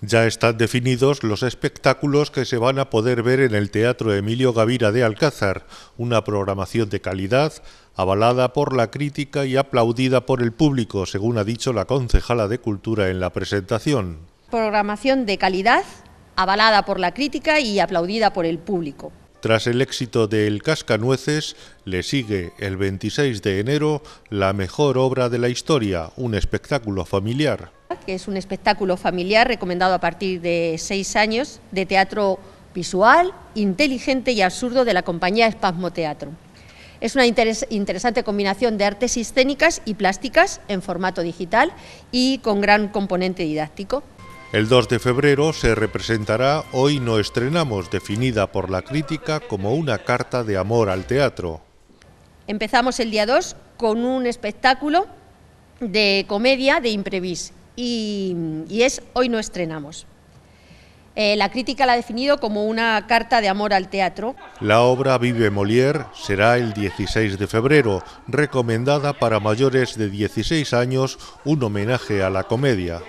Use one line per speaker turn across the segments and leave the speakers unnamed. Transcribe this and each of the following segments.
Ya están definidos los espectáculos que se van a poder ver en el Teatro Emilio Gavira de Alcázar, una programación de calidad, avalada por la crítica y aplaudida por el público, según ha dicho la concejala de Cultura en la presentación.
Programación de calidad, avalada por la crítica y aplaudida por el público.
Tras el éxito del Cascanueces, le sigue el 26 de enero la mejor obra de la historia, un espectáculo familiar.
es un espectáculo familiar recomendado a partir de seis años de teatro visual, inteligente y absurdo de la compañía Espasmo Teatro. Es una interesante combinación de artes escénicas y plásticas en formato digital y con gran componente didáctico.
El 2 de febrero se representará Hoy no estrenamos, definida por la crítica como una carta de amor al teatro.
Empezamos el día 2 con un espectáculo de comedia de imprevis y, es Hoy no estrenamos. Eh, la crítica la ha definido como una carta de amor al teatro.
La obra Vive Molière será el 16 de febrero, recomendada para mayores de 16 años, un homenaje a la comedia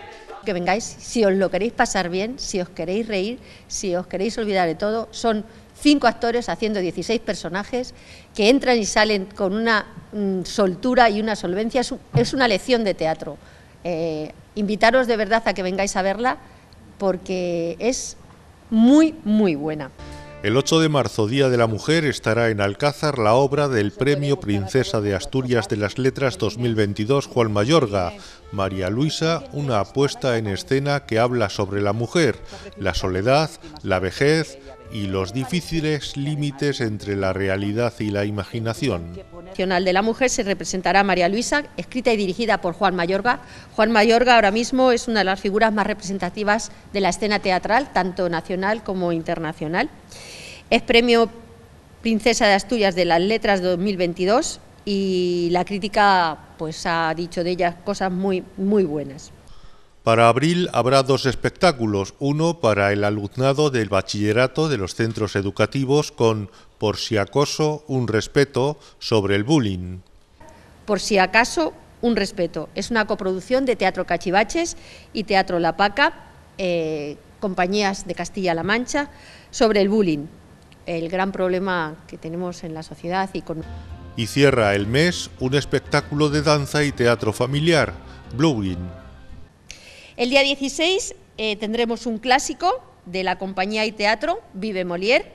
que vengáis, si os lo queréis pasar bien, si os queréis reír, si os queréis olvidar de todo, son cinco actores haciendo 16 personajes que entran y salen con una mm, soltura y una solvencia, es, una lección de teatro. Eh, invitaros de verdad a que vengáis a verla porque es muy, muy buena.
El 8 de marzo, Día de la Mujer, estará en Alcázar la obra del Premio Princesa de Asturias de las Letras 2022 Juan Mayorga, María Luisa, una apuesta en escena que habla sobre la mujer, la soledad, la vejez, y los difíciles límites entre la realidad y la imaginación.
Nacional de la Mujer se representará María Luisa, escrita y dirigida por Juan Mayorga. Juan Mayorga ahora mismo es una de las figuras más representativas de la escena teatral, tanto nacional como internacional. Es premio Princesa de Asturias de las Letras 2022 y la crítica pues ha dicho de ella cosas muy muy buenas.
Para abril habrá dos espectáculos, uno para el alumnado del bachillerato de los centros educativos con Por si acaso, un respeto sobre el bullying.
Por si acaso, un respeto. Es una coproducción de Teatro Cachivaches y Teatro La Paca, eh, compañías de Castilla-La Mancha, sobre el bullying, el gran problema que tenemos en la sociedad. Y,
y cierra el mes un espectáculo de danza y teatro familiar, Blueing.
El día 16 eh, tendremos un clásico de la compañía y teatro Vive Molière.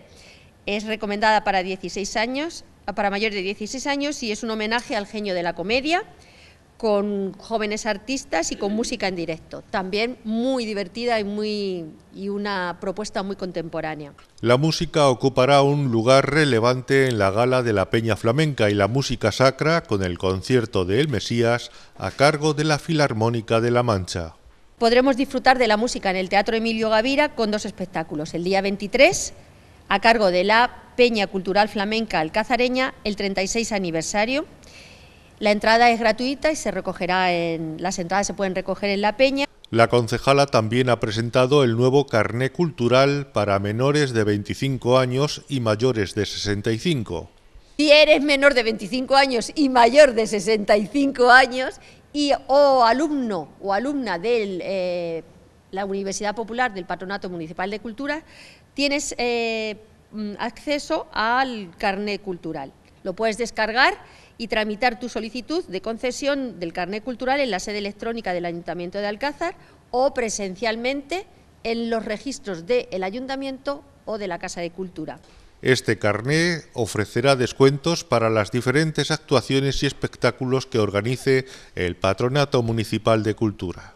Es recomendada para 16 años, para mayores de 16 años y es un homenaje al genio de la comedia con jóvenes artistas y con música en directo. También muy divertida y, muy, y una propuesta muy contemporánea.
La música ocupará un lugar relevante en la gala de la Peña Flamenca y la música sacra con el concierto de El Mesías a cargo de la Filarmónica de La Mancha
podremos disfrutar de la música en el Teatro Emilio Gavira con dos espectáculos. El día 23, a cargo de la Peña Cultural Flamenca Alcazareña, el 36 aniversario. La entrada es gratuita y se recogerá en las entradas se pueden recoger en la Peña.
La concejala también ha presentado el nuevo carné cultural para menores de 25 años y mayores de 65.
Si eres menor de 25 años y mayor de 65 años y o alumno o alumna de eh, la Universidad Popular del Patronato Municipal de Cultura, tienes eh, mm, acceso al carné cultural. Lo puedes descargar y tramitar tu solicitud de concesión del carné cultural en la sede electrónica del Ayuntamiento de Alcázar o presencialmente en los registros del ayuntamiento o de la Casa de Cultura.
Este carné ofrecerá descuentos para las diferentes actuaciones y espectáculos que organice el Patronato Municipal de Cultura.